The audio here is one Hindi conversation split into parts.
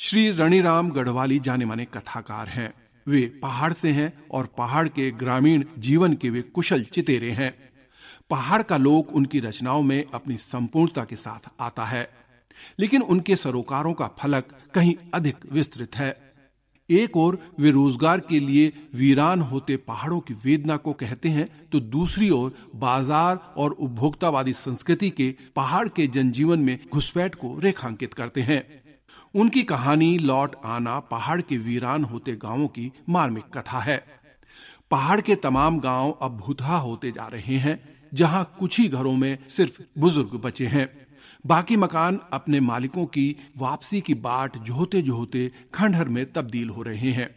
श्री रणीराम गढ़वाली जाने माने कथाकार हैं वे पहाड़ से हैं और पहाड़ के ग्रामीण जीवन के वे कुशल चितेरे हैं पहाड़ का लोक उनकी रचनाओं में अपनी संपूर्णता के साथ आता है लेकिन उनके सरोकारों का फलक कहीं अधिक विस्तृत है एक ओर वे रोजगार के लिए वीरान होते पहाड़ों की वेदना को कहते हैं तो दूसरी ओर बाजार और उपभोक्तावादी संस्कृति के पहाड़ के जनजीवन में घुसपैठ को रेखांकित करते हैं उनकी कहानी लौट आना पहाड़ के वीरान होते गांवों की मार्मिक कथा है पहाड़ के तमाम गांव अब भूतहा होते जा रहे हैं जहां कुछ ही घरों में सिर्फ बुजुर्ग बचे हैं बाकी मकान अपने मालिकों की वापसी की बाट जोहते जोहते खंडहर में तब्दील हो रहे हैं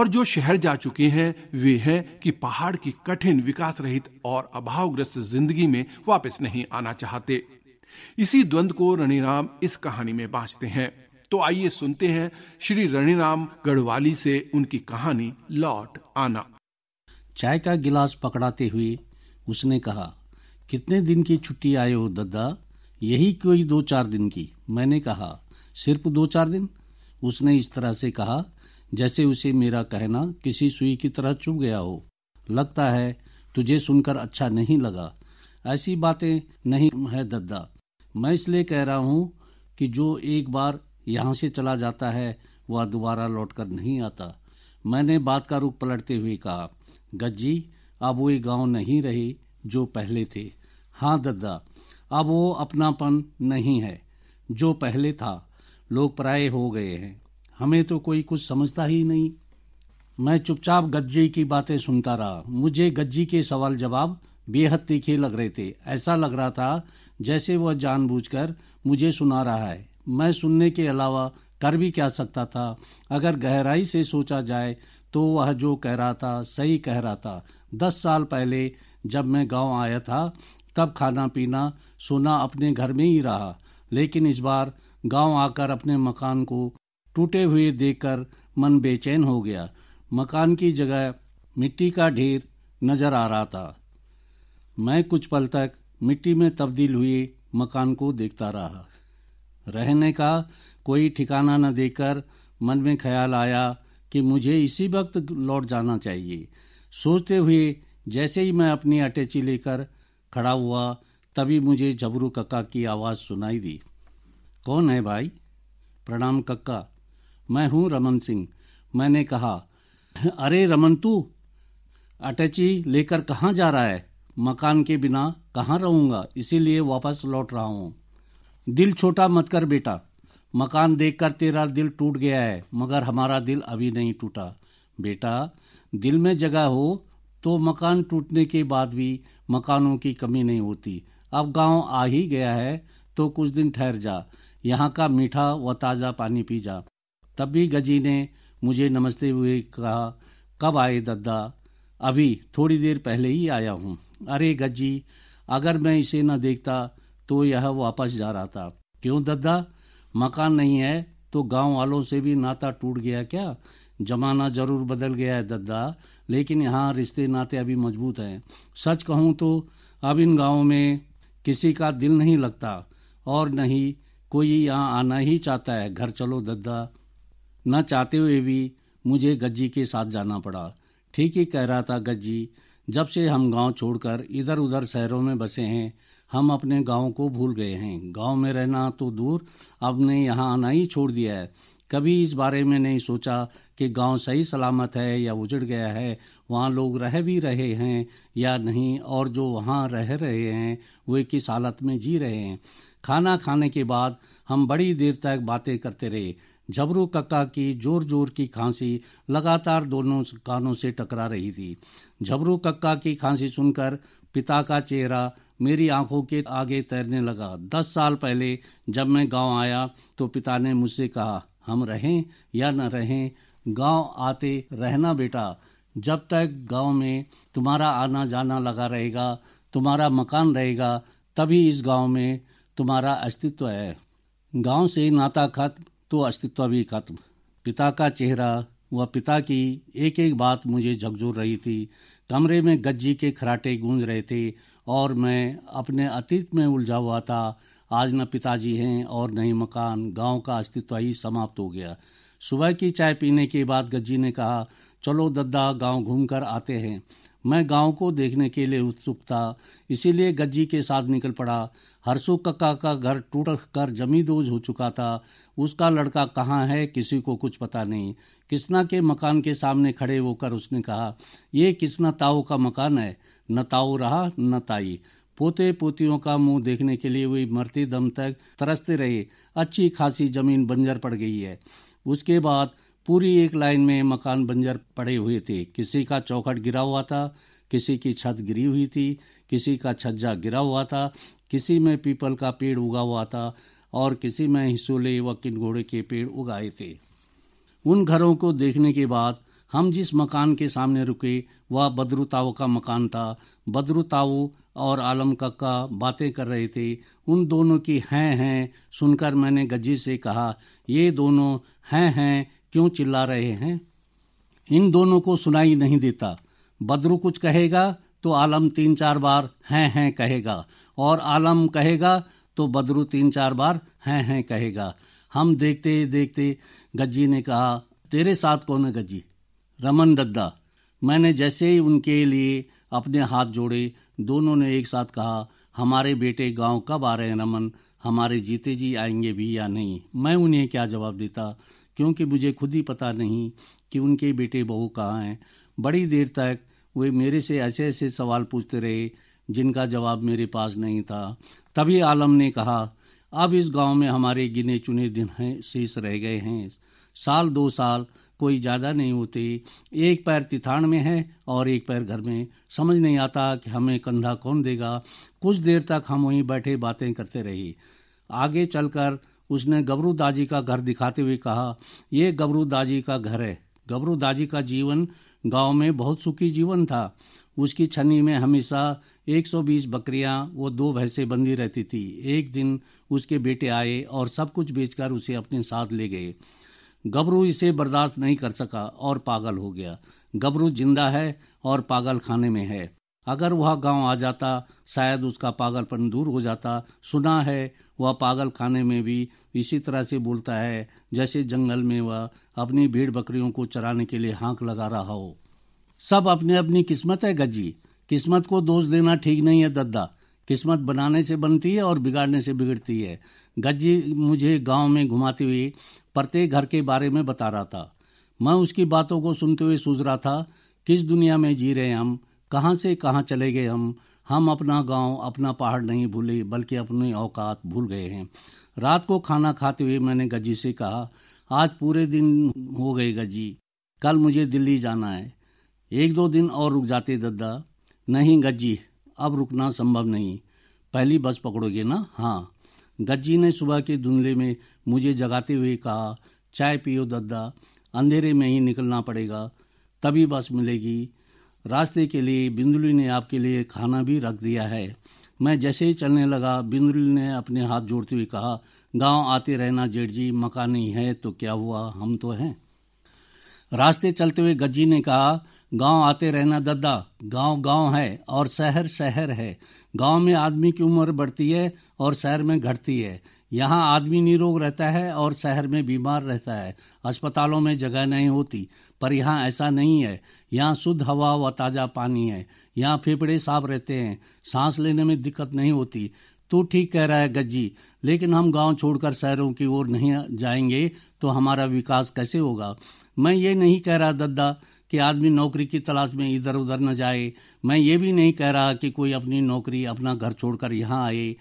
और जो शहर जा चुके हैं वे हैं कि पहाड़ की कठिन विकास रहित और अभावग्रस्त जिंदगी में वापस नहीं आना चाहते इसी द्वंद को रणीराम इस कहानी में बांचते हैं तो आइए सुनते हैं श्री रणिराम गढ़वाली से उनकी कहानी लौट आना चाय का गिलास पकड़ाते हुए उसने कहा कितने दिन की छुट्टी आए हो दद्दा यही कोई दो चार दिन की मैंने कहा सिर्फ दो चार दिन उसने इस तरह से कहा जैसे उसे मेरा कहना किसी सुई की तरह चुभ गया हो लगता है तुझे सुनकर अच्छा नहीं लगा ऐसी बातें नहीं है दद्दा मैं इसलिए कह रहा हूँ कि जो एक बार यहाँ से चला जाता है वह दोबारा लौटकर नहीं आता मैंने बात का रुख पलटते हुए कहा गज्जी अब वो गांव नहीं रहे जो पहले थे हाँ दद्दा अब वो अपनापन नहीं है जो पहले था लोग प्राय हो गए हैं हमें तो कोई कुछ समझता ही नहीं मैं चुपचाप गज्जी की बातें सुनता रहा मुझे गज्जी के सवाल जवाब बेहद तीखे लग रहे थे ऐसा लग रहा था जैसे वह जानबूझकर मुझे सुना रहा है मैं सुनने के अलावा कर भी क्या सकता था अगर गहराई से सोचा जाए तो वह जो कह रहा था सही कह रहा था दस साल पहले जब मैं गांव आया था तब खाना पीना सोना अपने घर में ही रहा लेकिन इस बार गांव आकर अपने मकान को टूटे हुए देखकर मन बेचैन हो गया मकान की जगह मिट्टी का ढेर नजर आ रहा था मैं कुछ पल तक मिट्टी में तब्दील हुए मकान को देखता रहा रहने का कोई ठिकाना न देकर मन में ख्याल आया कि मुझे इसी वक्त लौट जाना चाहिए सोचते हुए जैसे ही मैं अपनी अटैची लेकर खड़ा हुआ तभी मुझे जबरू कक्का की आवाज़ सुनाई दी कौन है भाई प्रणाम कक्का मैं हूँ रमन सिंह मैंने कहा अरे रमन तू अटैची लेकर कहाँ जा रहा है मकान के बिना कहाँ रहूँगा इसीलिए वापस लौट रहा हूँ दिल छोटा मत कर बेटा मकान देखकर तेरा दिल टूट गया है मगर हमारा दिल अभी नहीं टूटा बेटा दिल में जगह हो तो मकान टूटने के बाद भी मकानों की कमी नहीं होती अब गांव आ ही गया है तो कुछ दिन ठहर जा यहाँ का मीठा व ताज़ा पानी पी जा तब भी गजी ने मुझे नमस्ते हुए कहा कब आए दद्दा अभी थोड़ी देर पहले ही आया हूँ अरे गजी अगर मैं इसे न देखता तो यह वापस जा रहा था क्यों दद्दा मकान नहीं है तो गांव वालों से भी नाता टूट गया क्या जमाना जरूर बदल गया है दद्दा लेकिन यहाँ रिश्ते नाते अभी मजबूत हैं सच कहूँ तो अब इन गाँव में किसी का दिल नहीं लगता और नहीं कोई यहाँ आना ही चाहता है घर चलो दद्दा न चाहते हुए भी मुझे गज्जी के साथ जाना पड़ा ठीक ही कह रहा था गज्जी जब से हम गांव छोड़कर इधर उधर शहरों में बसे हैं हम अपने गांव को भूल गए हैं गांव में रहना तो दूर आपने यहाँ आना ही छोड़ दिया है कभी इस बारे में नहीं सोचा कि गांव सही सलामत है या उजड़ गया है वहाँ लोग रह भी रहे हैं या नहीं और जो वहाँ रह रहे हैं वे किस हालत में जी रहे हैं खाना खाने के बाद हम बड़ी देर तक बातें करते रहे जबरू कक्का की जोर जोर की खांसी लगातार दोनों कानों से टकरा रही थी जबरू कक्का की खांसी सुनकर पिता का चेहरा मेरी आंखों के आगे तैरने लगा दस साल पहले जब मैं गांव आया तो पिता ने मुझसे कहा हम रहें या न रहें गांव आते रहना बेटा जब तक गांव में तुम्हारा आना जाना लगा रहेगा तुम्हारा मकान रहेगा तभी इस गांव में तुम्हारा अस्तित्व है गांव से नाता खत्म तो अस्तित्व भी खत्म पिता का चेहरा व पिता की एक एक बात मुझे झकझोर रही थी कमरे में गज्जी के खराटे गूंज रहे थे और मैं अपने अतीत में उलझा हुआ था आज न पिताजी हैं और न ही मकान गांव का अस्तित्व ही समाप्त हो गया सुबह की चाय पीने के बाद गज्जी ने कहा चलो दद्दा गांव घूमकर आते हैं मैं गांव को देखने के लिए उत्सुक था इसीलिए गज्जी के साथ निकल पड़ा हरसो कक्का का घर टूट कर दोज हो चुका था उसका लड़का कहाँ है किसी को कुछ पता नहीं कृष्णा के मकान के सामने खड़े होकर उसने कहा ये किसना ताऊ का मकान है न ताऊ रहा न ताई पोते पोतियों का मुंह देखने के लिए हुई मरती दम तक तरसते रहे अच्छी खासी जमीन बंजर पड़ गई है उसके बाद पूरी एक लाइन में मकान बंजर पड़े हुए थे किसी का चौखट गिरा हुआ था किसी की छत गिरी हुई थी किसी का छज्जा गिरा हुआ था किसी में पीपल का पेड़ उगा हुआ था और किसी में हिसोले व किनघोड़े के पेड़ उगाए थे उन घरों को देखने के बाद हम जिस मकान के सामने रुके वह बदरुताऊ का मकान था बदरुताऊ और आलम कक्का बातें कर रहे थे उन दोनों की हैं हैं सुनकर मैंने गज्जी से कहा ये दोनों हैं हैं क्यों चिल्ला रहे हैं इन दोनों को सुनाई नहीं देता बदरू कुछ कहेगा तो आलम तीन चार बार हैं हैं कहेगा और आलम कहेगा तो बदरू तीन चार बार हैं हैं कहेगा हम देखते देखते गज्जी ने कहा तेरे साथ कौन है गज्जी रमन दद्दा मैंने जैसे ही उनके लिए अपने हाथ जोड़े दोनों ने एक साथ कहा हमारे बेटे गांव कब आ रहे हैं रमन हमारे जीते जी आएंगे भी या नहीं मैं उन्हें क्या जवाब देता क्योंकि मुझे खुद ही पता नहीं कि उनके बेटे बहू कहाँ हैं बड़ी देर तक वे मेरे से ऐसे ऐसे सवाल पूछते रहे जिनका जवाब मेरे पास नहीं था तभी आलम ने कहा अब इस गांव में हमारे गिने चुने दिन हैं शेष रह गए हैं साल दो साल कोई ज़्यादा नहीं होते एक पैर तिथान में है और एक पैर घर में समझ नहीं आता कि हमें कंधा कौन देगा कुछ देर तक हम वहीं बैठे बातें करते रहे आगे चलकर उसने गबरू दाजी का घर दिखाते हुए कहा यह गबरू दाजी का घर है गबरू दाजी का जीवन गांव में बहुत सुखी जीवन था उसकी छनी में हमेशा 120 बकरियां वो दो भैंसें बंदी रहती थी एक दिन उसके बेटे आए और सब कुछ बेचकर उसे अपने साथ ले गए गबरू इसे बर्दाश्त नहीं कर सका और पागल हो गया गबरू जिंदा है और पागल खाने में है अगर वह गांव आ जाता शायद उसका पागलपन दूर हो जाता सुना है वह पागल खाने में भी इसी तरह से बोलता है जैसे जंगल में वह अपनी भीड़ बकरियों को चराने के लिए हाँक लगा रहा हो सब अपनी अपनी किस्मत है गज्जी किस्मत को दोष देना ठीक नहीं है दद्दा किस्मत बनाने से बनती है और बिगाड़ने से बिगड़ती है गज्जी मुझे गांव में घुमाते हुए प्रत्येक घर के बारे में बता रहा था मैं उसकी बातों को सुनते हुए सूझ रहा था किस दुनिया में जी रहे हम कहाँ से कहाँ चले गए हम हम अपना गांव अपना पहाड़ नहीं भूले बल्कि अपने औकात भूल गए हैं रात को खाना खाते हुए मैंने गजी से कहा आज पूरे दिन हो गए गजी कल मुझे दिल्ली जाना है एक दो दिन और रुक जाते दद्दा नहीं गज्जी अब रुकना संभव नहीं पहली बस पकड़ोगे ना हाँ गज्जी ने सुबह के धुंधले में मुझे जगाते हुए कहा चाय पियो दद्दा अंधेरे में ही निकलना पड़ेगा तभी बस मिलेगी रास्ते के लिए बिंदुली ने आपके लिए खाना भी रख दिया है मैं जैसे ही चलने लगा बिंदुली ने अपने हाथ जोड़ते हुए कहा गांव आते रहना जेठ जी मका नहीं है तो क्या हुआ हम तो हैं रास्ते चलते हुए गज्जी ने कहा गांव आते रहना दद्दा गांव गांव है और शहर शहर है गांव में आदमी की उम्र बढ़ती है और शहर में घटती है यहाँ आदमी निरोग रहता है और शहर में बीमार रहता है अस्पतालों में जगह नहीं होती पर यहाँ ऐसा नहीं है यहाँ शुद्ध हवा व ताज़ा पानी है यहाँ फेफड़े साफ रहते हैं सांस लेने में दिक्कत नहीं होती तो ठीक कह रहा है गज्जी लेकिन हम गांव छोड़कर शहरों की ओर नहीं जाएंगे तो हमारा विकास कैसे होगा मैं ये नहीं कह रहा दद्दा कि आदमी नौकरी की तलाश में इधर उधर न जाए मैं ये भी नहीं कह रहा कि कोई अपनी नौकरी अपना घर छोड़कर यहाँ आए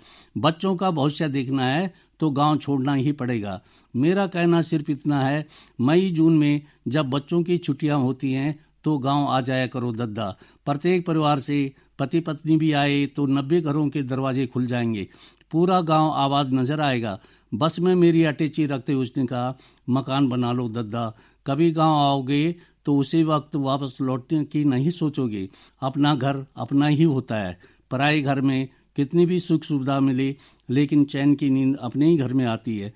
बच्चों का भविष्य देखना है तो गांव छोड़ना ही पड़ेगा मेरा कहना सिर्फ इतना है मई जून में जब बच्चों की छुट्टियाँ होती हैं तो गांव आ जाया करो दद्दा प्रत्येक परिवार से पति पत्नी भी आए तो नब्बे घरों के दरवाजे खुल जाएंगे पूरा गांव आबाद नजर आएगा बस में मेरी अटैची रखते उसने कहा मकान बना लो दद्दा कभी गांव आओगे तो उसी वक्त वापस लौटने की नहीं सोचोगे अपना घर अपना ही होता है पराए घर में कितनी भी सुख सुविधा मिले लेकिन चैन की नींद अपने ही घर में आती है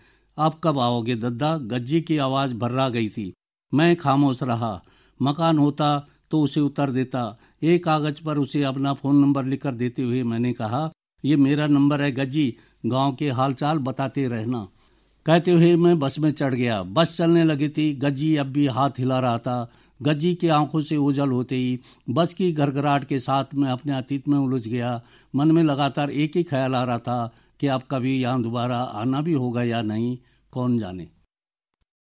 आप कब आओगे दद्दा गज्जी की आवाज़ भर्रा गई थी मैं खामोश रहा मकान होता तो उसे उतर देता एक कागज पर उसे अपना फ़ोन नंबर लिखकर देते हुए मैंने कहा ये मेरा नंबर है गज्जी गांव के हालचाल बताते रहना कहते हुए मैं बस में चढ़ गया बस चलने लगी थी गज्जी अब भी हाथ हिला रहा था गज्जी की आंखों से ओझल होते ही बस की घरघराहट के साथ मैं अपने अतीत में उलझ गया मन में लगातार एक ही ख्याल आ रहा था कि आप कभी यहाँ दोबारा आना भी होगा या नहीं कौन जाने